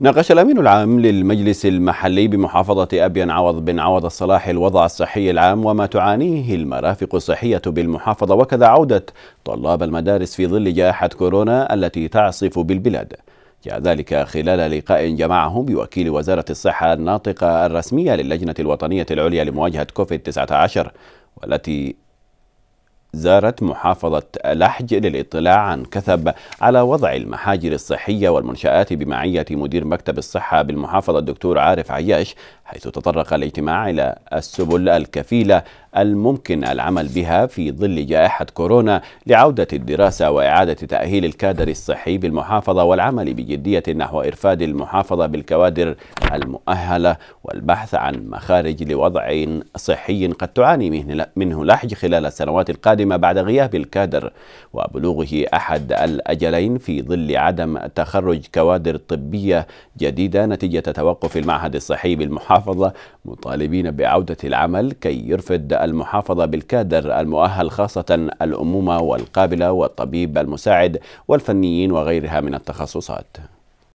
ناقش الأمين العام للمجلس المحلي بمحافظة أبين عوض بن عوض الصلاح الوضع الصحي العام وما تعانيه المرافق الصحية بالمحافظة وكذا عودة طلاب المدارس في ظل جائحة كورونا التي تعصف بالبلاد جاء ذلك خلال لقاء جمعه بوكيل وزارة الصحة الناطقة الرسمية للجنة الوطنية العليا لمواجهة كوفيد 19 والتي وزارة محافظة لحج للاطلاع عن كثب على وضع المحاجر الصحية والمنشآت بمعية مدير مكتب الصحة بالمحافظة الدكتور عارف عياش حيث تطرق الاجتماع إلى السبل الكفيلة الممكن العمل بها في ظل جائحة كورونا لعودة الدراسة وإعادة تأهيل الكادر الصحي بالمحافظة والعمل بجدية نحو إرفاد المحافظة بالكوادر المؤهلة والبحث عن مخارج لوضع صحي قد تعاني منه لحج خلال السنوات القادمة بعد غياب الكادر وبلوغه أحد الأجلين في ظل عدم تخرج كوادر طبية جديدة نتيجة توقف المعهد الصحي بالمحافظة مطالبين بعودة العمل كي يرفد المحافظة بالكادر المؤهل خاصة الأمومة والقابلة والطبيب المساعد والفنيين وغيرها من التخصصات